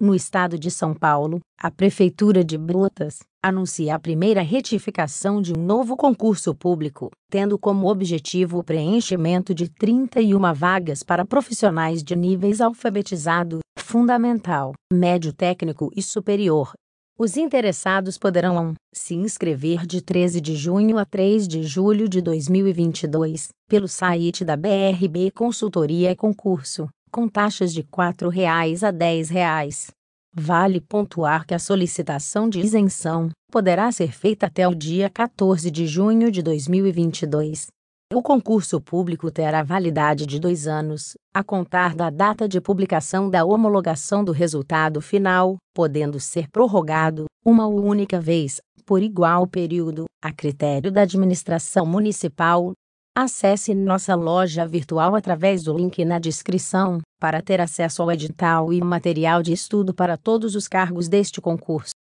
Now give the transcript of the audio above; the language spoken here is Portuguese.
No estado de São Paulo, a Prefeitura de Botas anuncia a primeira retificação de um novo concurso público, tendo como objetivo o preenchimento de 31 vagas para profissionais de níveis alfabetizado, fundamental, médio técnico e superior. Os interessados poderão se inscrever de 13 de junho a 3 de julho de 2022 pelo site da BRB Consultoria e Concurso com taxas de R$ 4,00 a R$ reais. Vale pontuar que a solicitação de isenção poderá ser feita até o dia 14 de junho de 2022. O concurso público terá validade de dois anos, a contar da data de publicação da homologação do resultado final, podendo ser prorrogado, uma única vez, por igual período, a critério da administração municipal, Acesse nossa loja virtual através do link na descrição para ter acesso ao edital e material de estudo para todos os cargos deste concurso.